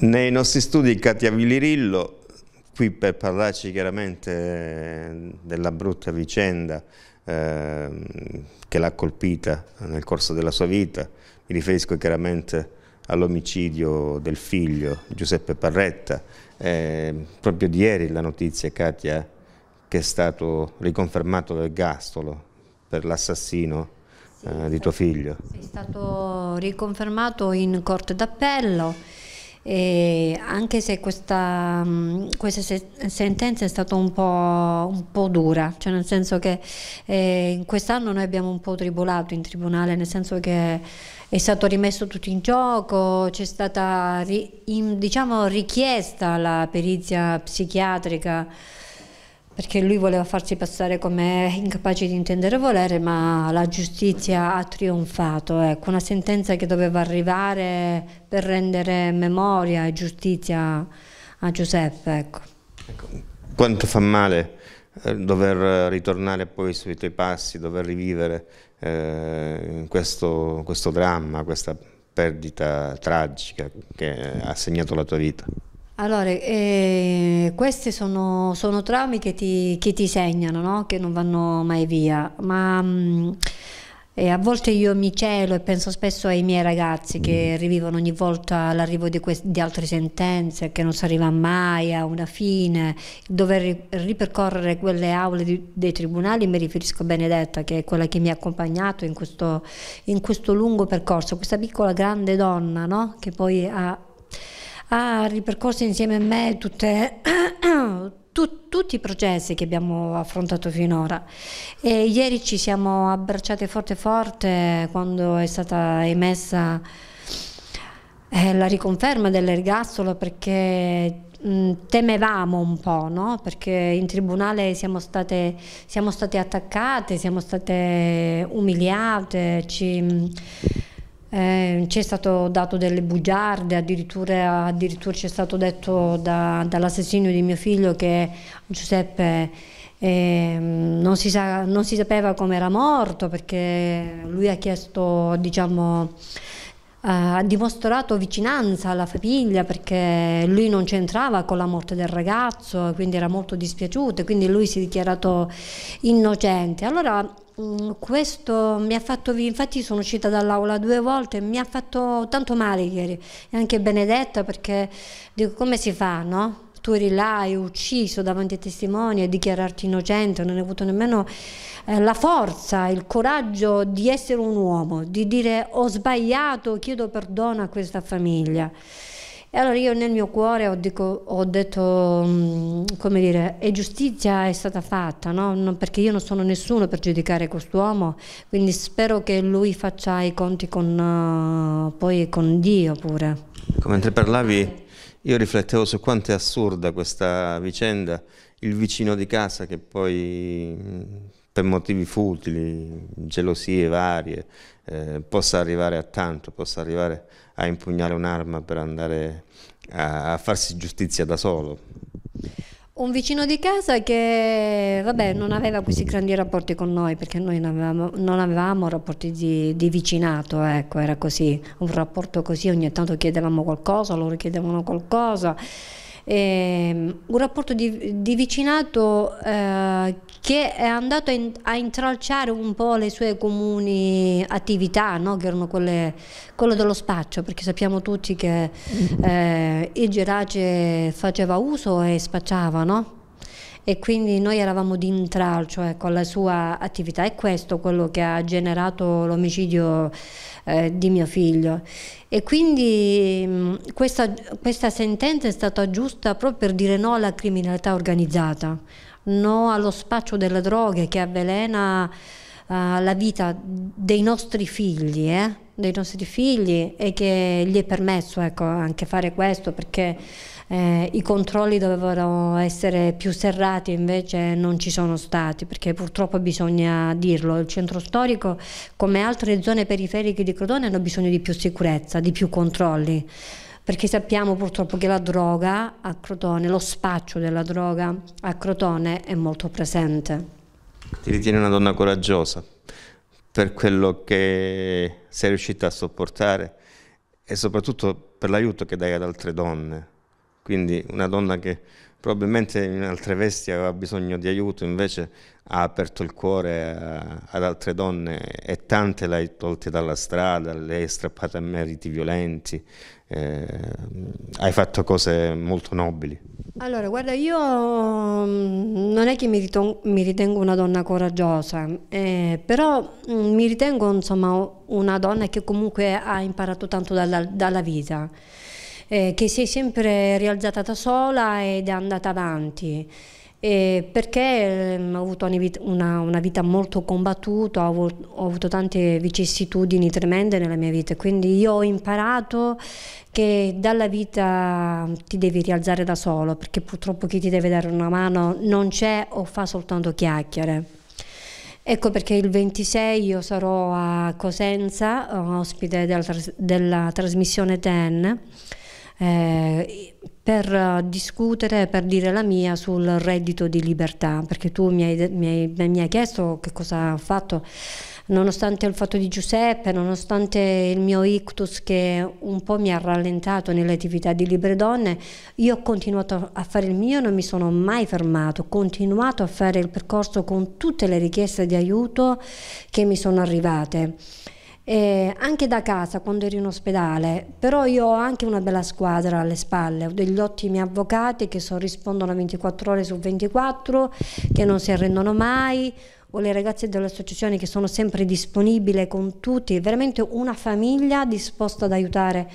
Nei nostri studi Katia Vilirillo, qui per parlarci chiaramente eh, della brutta vicenda ehm, che l'ha colpita nel corso della sua vita, mi riferisco chiaramente all'omicidio del figlio Giuseppe Parretta, eh, proprio di ieri la notizia Katia che è stato riconfermato l'ergastolo per l'assassino eh, di tuo figlio. È stato riconfermato in corte d'appello e anche se questa, mm, questa sentenza è stata un po', un po', dura, cioè nel senso che eh, quest'anno noi abbiamo un po' tribolato in tribunale, nel senso che è stato rimesso tutto in gioco, c'è stata ri in, diciamo, richiesta la perizia psichiatrica perché lui voleva farsi passare come incapace di intendere volere, ma la giustizia ha trionfato. Ecco, una sentenza che doveva arrivare per rendere memoria e giustizia a Giuseppe. Ecco. ecco quanto fa male eh, dover ritornare poi sui tuoi passi, dover rivivere eh, questo, questo dramma, questa perdita tragica che ha segnato la tua vita? Allora, eh, questi sono, sono, traumi che ti, che ti segnano, no? che non vanno mai via, ma mh, mm, eh, a volte io mi celo e penso spesso ai miei ragazzi mm. che rivivono ogni volta l'arrivo di, di, altre sentenze, che non si arriva mai a una fine, dover ri ripercorrere quelle aule di, dei tribunali, mi riferisco a Benedetta che è quella che mi ha accompagnato in questo, in questo lungo percorso, questa piccola grande donna no? che poi ha ha ripercorso insieme a me tutte, tu, tutti i processi che abbiamo affrontato finora. E ieri ci siamo abbracciate forte forte quando è stata emessa eh, la riconferma dell'ergastolo perché mm, temevamo un po', no? perché in tribunale siamo state, siamo state attaccate, siamo state umiliate, ci, eh, ci è stato dato delle bugiarde, addirittura, addirittura ci è stato detto da, dall'assassino di mio figlio che Giuseppe eh, non, si sa, non, si sapeva come era morto perché lui ha chiesto, diciamo, ha dimostrato vicinanza alla famiglia perché lui non c'entrava con la morte del ragazzo, quindi era molto dispiaciuto, e quindi lui si è dichiarato innocente. Allora Mm, questo mi ha fatto, infatti sono uscita dall'aula due volte, e mi ha fatto tanto male ieri, e anche Benedetta perché dico come si fa, no? Tu eri là, e ucciso davanti ai testimoni, e dichiararti innocente, non hai avuto nemmeno eh, la forza, il coraggio di essere un uomo, di dire ho sbagliato, chiedo perdono a questa famiglia. E allora io nel mio cuore ho, dico, ho detto, mm, come dire, e giustizia è stata fatta, no? non, perché io non sono nessuno per giudicare quest'uomo, quindi spero che lui faccia i conti con, eh, poi con Dio pure. Mentre parlavi io riflettevo su quanto è assurda questa vicenda, il vicino di casa che poi mm, per motivi futili, gelosie varie, eh, possa arrivare a tanto, possa arrivare a impugnare un'arma per andare a, a farsi giustizia da solo. Un vicino di casa che vabbè, non aveva questi grandi rapporti con noi perché noi non avevamo, non avevamo rapporti di, di vicinato, ecco, era così, un rapporto così, ogni tanto chiedevamo qualcosa, loro chiedevano qualcosa eh, un rapporto di, di vicinato eh, che è andato in, a intralciare un po' le sue comuni attività, no? che erano quelle, quello dello spaccio, perché sappiamo tutti che mm. eh, il Gerace faceva uso e spacciava, no? e quindi noi eravamo di intralcio ecco, alla sua attività e questo quello che ha generato l'omicidio eh, di mio figlio. E quindi mh, mm, questa, questa sentenza è stata giusta proprio per dire no alla criminalità organizzata, no allo spaccio delle droghe che avvelena eh, la vita dei nostri figli, eh? dei nostri figli e che gli è permesso ecco, anche fare questo perché eh, i controlli dovevano essere più serrati, invece non ci sono stati, perché purtroppo bisogna dirlo, il centro storico come altre zone periferiche di Crotone hanno bisogno di più sicurezza, di più controlli perché sappiamo purtroppo che la droga a Crotone, lo spaccio della droga a Crotone è molto presente. Ti ritieni una donna coraggiosa per quello che sei riuscita a sopportare e soprattutto per l'aiuto che dai ad altre donne. Quindi una donna che probabilmente in altre vesti aveva bisogno di aiuto, invece ha aperto il cuore a, eh, ad altre donne e tante le hai tolte dalla strada, le hai strappate a meriti violenti, eh, hai fatto cose molto nobili. Allora, guarda, io mm, non è che mi, mi ritengo una donna coraggiosa, eh, però mm, mi ritengo insomma una donna che comunque ha imparato tanto dalla, dalla vita eh, che si è sempre rialzata da sola ed è andata avanti. Eh, perché ehm, ho avuto una, una vita molto combattuta, ho, ho avuto tante vicissitudini tremende nella mia vita, quindi io ho imparato che dalla vita ti devi rialzare da solo, perché purtroppo chi ti deve dare una mano non c'è o fa soltanto chiacchiere. Ecco perché il 26 io sarò a Cosenza, ospite della, della trasmissione TEN eh, per eh, discutere, per dire la mia sul reddito di libertà, perché tu mi hai, mi hai, mi hai chiesto che cosa ho fatto nonostante il fatto di Giuseppe, nonostante il mio ictus che un po' mi ha rallentato nelle attività di Libre Donne, io ho continuato a fare il mio, non mi sono mai fermato, ho continuato a fare il percorso con tutte le richieste di aiuto che mi sono arrivate eh, anche da casa quando ero in ospedale, però io ho anche una bella squadra alle spalle, ho degli ottimi avvocati che rispondono 24 ore su 24, che non si arrendono mai, ho le ragazze dell'associazione che sono sempre disponibili con tutti, veramente una famiglia disposta ad aiutare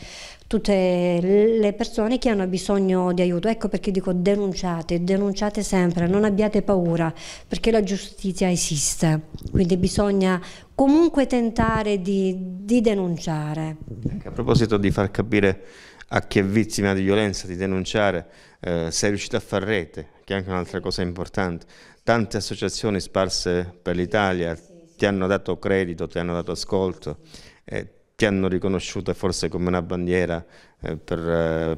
tutte le persone che hanno bisogno di aiuto. Ecco perché dico denunciate, denunciate sempre, non abbiate paura, perché la giustizia esiste, quindi bisogna comunque tentare di, di denunciare. Anche a proposito di far capire a chi è vittima di violenza di denunciare, eh, sei riuscito a far rete, che è anche un'altra cosa importante. Tante associazioni sparse per l'Italia ti hanno dato credito, ti hanno dato ascolto. Eh, ti hanno riconosciuto forse come una bandiera eh, per eh,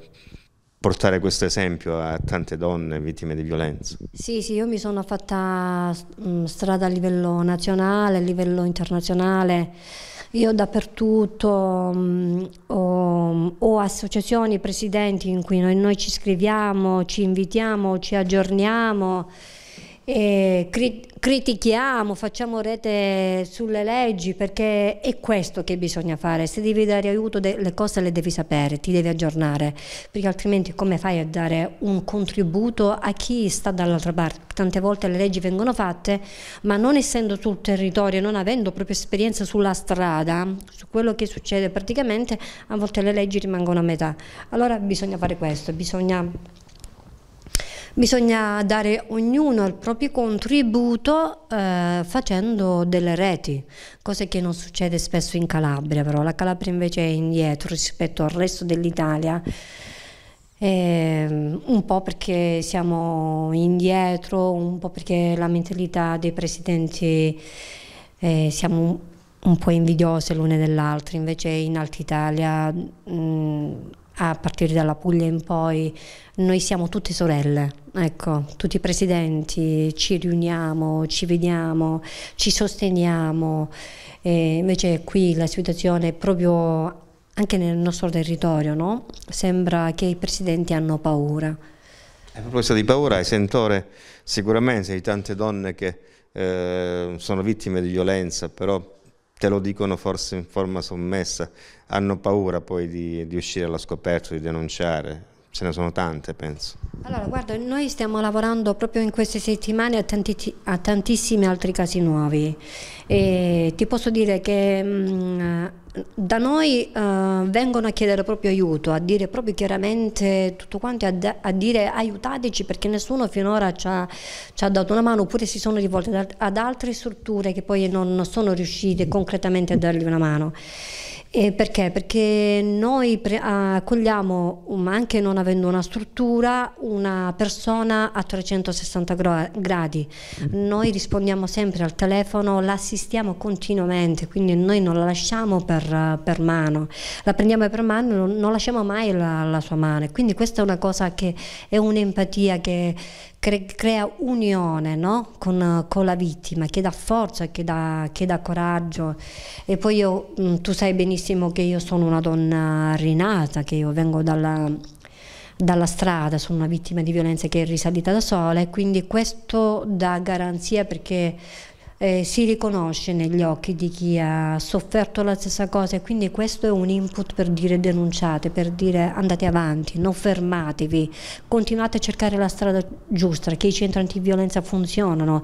portare questo esempio a tante donne vittime di violenza. Sì, sì, io mi sono fatta mm, strada a livello nazionale, a livello internazionale, io dappertutto mh, mm, ho, ho, associazioni, presidenti in cui noi, noi ci scriviamo, ci invitiamo, ci aggiorniamo eh, crit critichiamo, facciamo rete sulle leggi perché è questo che bisogna fare, se devi dare aiuto le cose le devi sapere, ti devi aggiornare, perché altrimenti come fai a dare un contributo a chi sta dall'altra parte? Tante volte le leggi vengono fatte, ma non essendo sul territorio, non avendo proprio esperienza sulla strada, su quello che succede praticamente, a volte le leggi rimangono a metà. Allora bisogna fare questo, bisogna Bisogna dare ognuno il proprio contributo eh, facendo delle reti, cosa che non succede spesso in Calabria, però la Calabria invece è indietro rispetto al resto dell'Italia. Eh, un po' perché siamo indietro, un po' perché la mentalità dei presidenti eh, siamo un, un po' invidiose l'una dell'altra, invece in Alta Italia mh, mm, a partire dalla Puglia in poi, noi siamo tutte sorelle, ecco, tutti presidenti, ci riuniamo, ci vediamo, ci sosteniamo, e invece qui la situazione è proprio anche nel nostro territorio, no? sembra che i presidenti hanno paura. A proposito di paura, hai sentore sicuramente di tante donne che eh, sono vittime di violenza, però te lo dicono forse in forma sommessa, hanno paura poi di, di uscire allo scoperto, di denunciare, ce ne sono tante penso. Allora guarda, noi stiamo lavorando proprio in queste settimane a, tanti, a tantissimi altri casi nuovi e ti posso dire che mh, mm, da noi eh, vengono a chiedere proprio aiuto, a dire proprio chiaramente tutto quanto, a, a dire aiutateci perché nessuno finora ci ha, ci ha, dato una mano, oppure si sono rivolte ad, ad altre strutture che poi non sono riuscite concretamente a dargli una mano. E perché? Perché noi accogliamo, um, anche non avendo una struttura, una persona a 360 gradi. Mm. Noi rispondiamo sempre al telefono, l'assistiamo continuamente, quindi noi non la lasciamo per, per mano, la prendiamo per mano, non, non lasciamo mai la, la, sua mano. Quindi questa è una cosa che è un'empatia che, cre- crea unione no? con, con, la vittima, che dà forza, che dà, che dà coraggio. E poi io, mm, tu sai benissimo che io sono una donna rinata, che io vengo dalla, dalla strada, sono una vittima di violenza che è risalita da sola e quindi questo dà garanzia perché eh, si riconosce negli occhi di chi ha sofferto la stessa cosa e quindi questo è un input per dire denunciate, per dire andate avanti, non fermatevi, continuate a cercare la strada giusta, che i centri antiviolenza funzionano,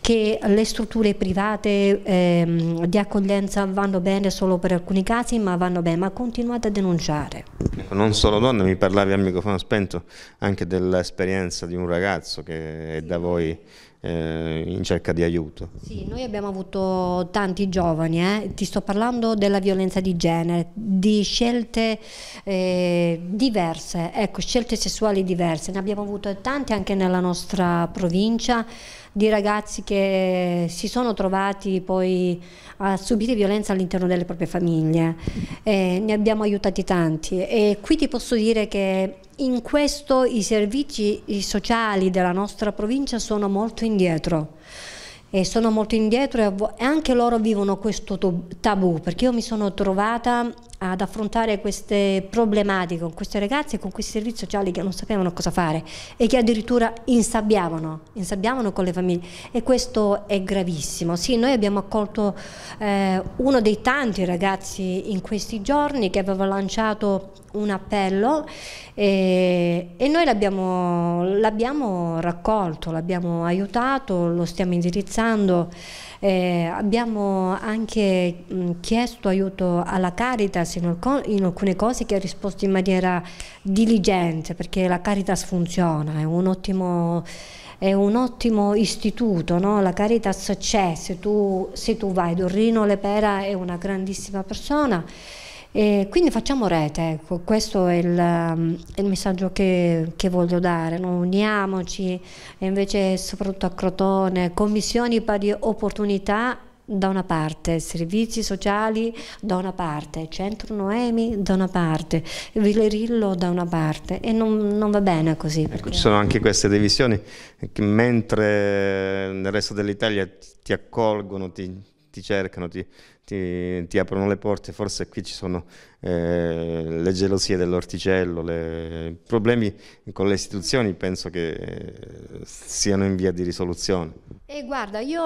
che le strutture private eh, di accoglienza vanno bene solo per alcuni casi, ma vanno bene, ma continuate a denunciare. Ecco, non solo donne, mi parlavi al microfono spento anche dell'esperienza di un ragazzo che è da voi eh, in cerca di aiuto. Sì, noi abbiamo avuto tanti giovani, eh? ti sto parlando della violenza di genere, di scelte eh, diverse, ecco, scelte sessuali diverse, ne abbiamo avute tante anche nella nostra provincia, di ragazzi che si sono trovati poi a subire violenza all'interno delle proprie famiglie. Eh, ne abbiamo aiutati tanti e qui ti posso dire che in questo i servizi sociali della nostra provincia sono molto indietro. E sono molto indietro e anche loro vivono questo tabù perché io mi sono trovata ad affrontare queste problematiche con queste ragazze e con questi servizi sociali che non sapevano cosa fare e che addirittura insabbiavano, insabbiavano con le famiglie e questo è gravissimo. Sì, noi abbiamo accolto eh, uno dei tanti ragazzi in questi giorni che aveva lanciato un appello e, e noi l'abbiamo raccolto, l'abbiamo aiutato, lo stiamo indirizzando, eh, abbiamo anche mh, chiesto aiuto alla Caritas Caritas in, in, alcune cose che ha risposto in maniera diligente perché la Caritas funziona, è un ottimo, è un ottimo istituto, no? la Caritas c'è, se tu, se tu vai, Dorrino Lepera è una grandissima persona. E quindi facciamo rete, ecco. questo è il, il messaggio che, che, voglio dare, no? uniamoci e invece soprattutto a Crotone, commissioni pari opportunità da una parte, servizi sociali da una parte, centro Noemi da una parte, Villerillo da una parte e non, non va bene così. Ecco, perché... ci sono anche queste divisioni, che mentre nel resto dell'Italia ti accolgono, ti, ti cercano, ti, ti, ti, aprono le porte, forse qui ci sono eh, le gelosie dell'orticello, i problemi con le istituzioni penso che eh, siano in via di risoluzione. E guarda, io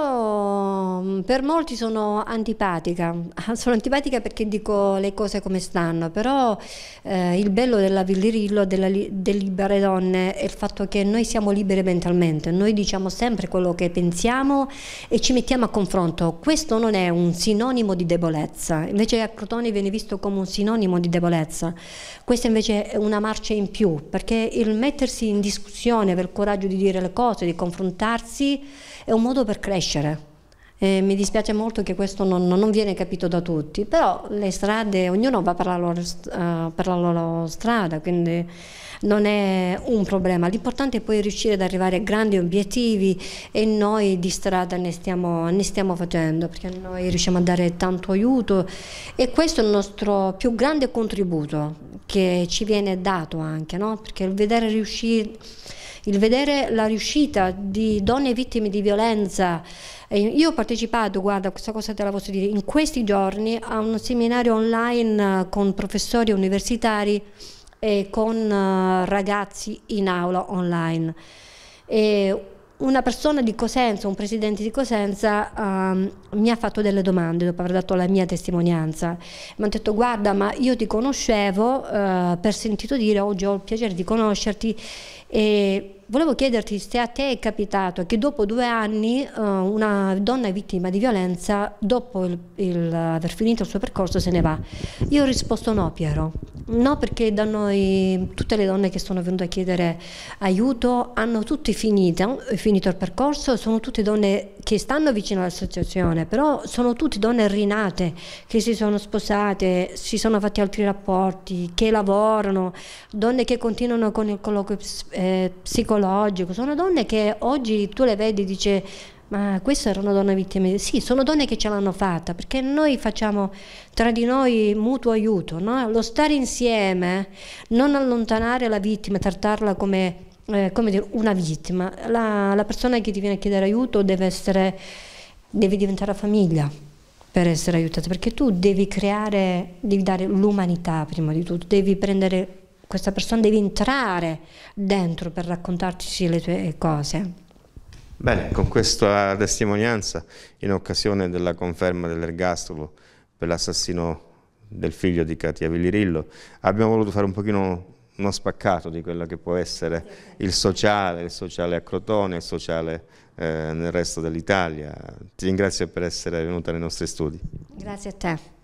mm, per molti sono antipatica, sono antipatica perché dico le cose come stanno, però eh, il bello della Villirillo, della, delle libere donne, è il fatto che noi siamo libere mentalmente, noi diciamo sempre quello che pensiamo e ci mettiamo a confronto. Questo non è un sinonimo di debolezza, invece a Crotone viene visto come un sinonimo di debolezza. Questa invece è una marcia in più, perché il mettersi in discussione, aver il coraggio di dire le cose, di confrontarsi, è un modo per crescere. Eh, mi dispiace molto che questo non, non, viene capito da tutti, però le strade, ognuno va per la, loro, uh, per la loro strada, quindi non è un problema. L'importante è poi riuscire ad arrivare a grandi obiettivi e noi di strada ne stiamo, ne stiamo facendo, perché noi riusciamo a dare tanto aiuto e questo è il nostro più grande contributo che ci viene dato anche, no? perché il vedere riuscire il vedere la riuscita di donne vittime di violenza. Io ho partecipato, guarda, questa cosa te la posso dire, in questi giorni a un seminario online con professori universitari e con eh, ragazzi in aula online. E una persona di Cosenza, un presidente di Cosenza, um, mi ha fatto delle domande dopo aver dato la mia testimonianza. Mi ha detto guarda ma io ti conoscevo uh, per sentito dire, oggi ho il piacere di conoscerti e Volevo chiederti se a te è capitato che dopo due anni eh, una donna vittima di violenza, dopo il, il, aver finito il suo percorso, se ne va. Io ho risposto no, Piero. No, perché da noi tutte le donne che sono venute a chiedere aiuto hanno tutte finito, finito il percorso, sono tutte donne che stanno vicino all'associazione, però sono tutte donne rinate, che si sono sposate, si sono fatti altri rapporti, che lavorano, donne che continuano con il colloquio eh, psicologico psicologico, sono donne che oggi tu le vedi e dici ma questa era una donna vittima, sì, sono donne che ce l'hanno fatta, perché noi facciamo tra di noi mutuo aiuto, no? lo stare insieme, non allontanare la vittima, trattarla come, eh, come dire, una vittima, la, la, persona che ti viene a chiedere aiuto deve, essere, deve diventare famiglia per essere aiutata, perché tu devi creare, devi dare l'umanità prima di tutto, devi prendere questa persona deve entrare dentro per raccontarci le tue cose. Bene, con questa testimonianza, in occasione della conferma dell'ergastolo per l'assassino del figlio di Katia Villirillo, abbiamo voluto fare un pochino uno spaccato di quello che può essere il sociale, il sociale a Crotone, il sociale eh, nel resto dell'Italia. Ti ringrazio per essere venuta nei nostri studi. Grazie a te.